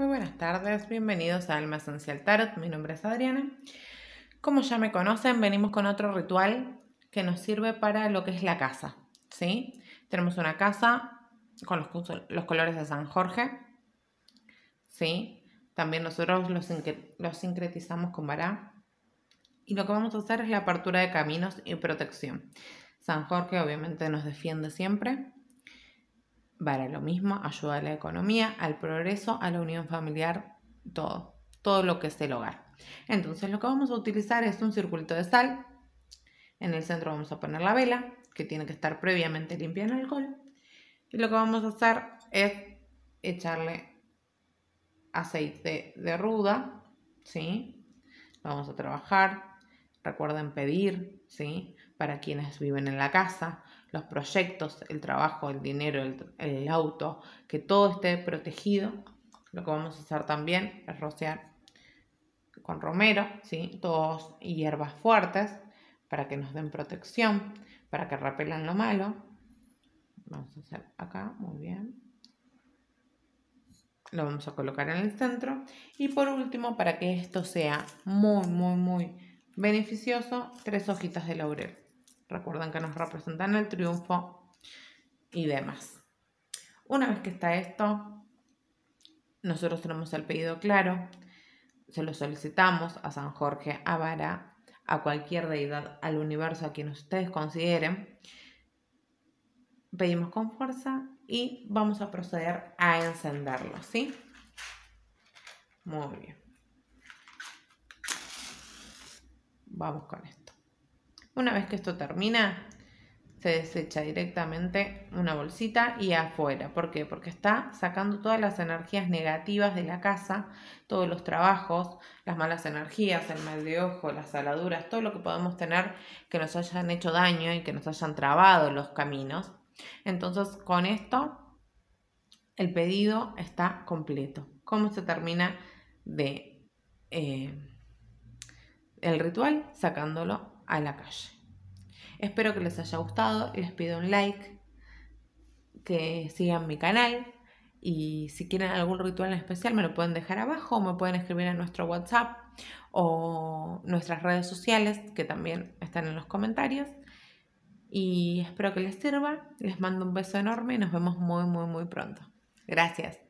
Muy buenas tardes, bienvenidos a Alma Esencial Tarot, mi nombre es Adriana. Como ya me conocen, venimos con otro ritual que nos sirve para lo que es la casa, ¿sí? Tenemos una casa con los, colores de San Jorge, ¿sí? También nosotros los, los sincretizamos con vará. Y lo que vamos a hacer es la apertura de caminos y protección. San Jorge obviamente nos defiende siempre. Para lo mismo, ayuda a la economía, al progreso, a la unión familiar, todo, todo lo que es el hogar. Entonces lo que vamos a utilizar es un circulito de sal, en el centro vamos a poner la vela, que tiene que estar previamente limpia en alcohol, y lo que vamos a hacer es echarle aceite de ruda, ¿sí? vamos a trabajar Recuerden pedir, ¿sí? Para quienes viven en la casa, los proyectos, el trabajo, el dinero, el, el auto, que todo esté protegido. Lo que vamos a hacer también es rociar con romero, ¿sí? Todos hierbas fuertes para que nos den protección, para que repelan lo malo. Vamos a hacer acá, muy bien. Lo vamos a colocar en el centro. Y por último, para que esto sea muy, muy, muy Beneficioso, tres hojitas de laurel. Recuerdan que nos representan el triunfo y demás. Una vez que está esto, nosotros tenemos el pedido claro, se lo solicitamos a San Jorge, a Vara, a cualquier deidad, al universo, a quien ustedes consideren. Pedimos con fuerza y vamos a proceder a encenderlo, ¿sí? Muy bien. vamos con esto. Una vez que esto termina, se desecha directamente una bolsita y afuera. ¿Por qué? Porque está sacando todas las energías negativas de la casa, todos los trabajos, las malas energías, el mal de ojo, las saladuras, todo lo que podemos tener que nos hayan hecho daño y que nos hayan trabado los caminos. Entonces, con esto, el pedido está completo. ¿Cómo se termina de... Eh, el ritual sacándolo a la calle. Espero que les haya gustado, les pido un like, que sigan mi canal y si quieren algún ritual en especial me lo pueden dejar abajo o me pueden escribir en nuestro WhatsApp o nuestras redes sociales que también están en los comentarios. Y espero que les sirva, les mando un beso enorme y nos vemos muy, muy, muy pronto. Gracias.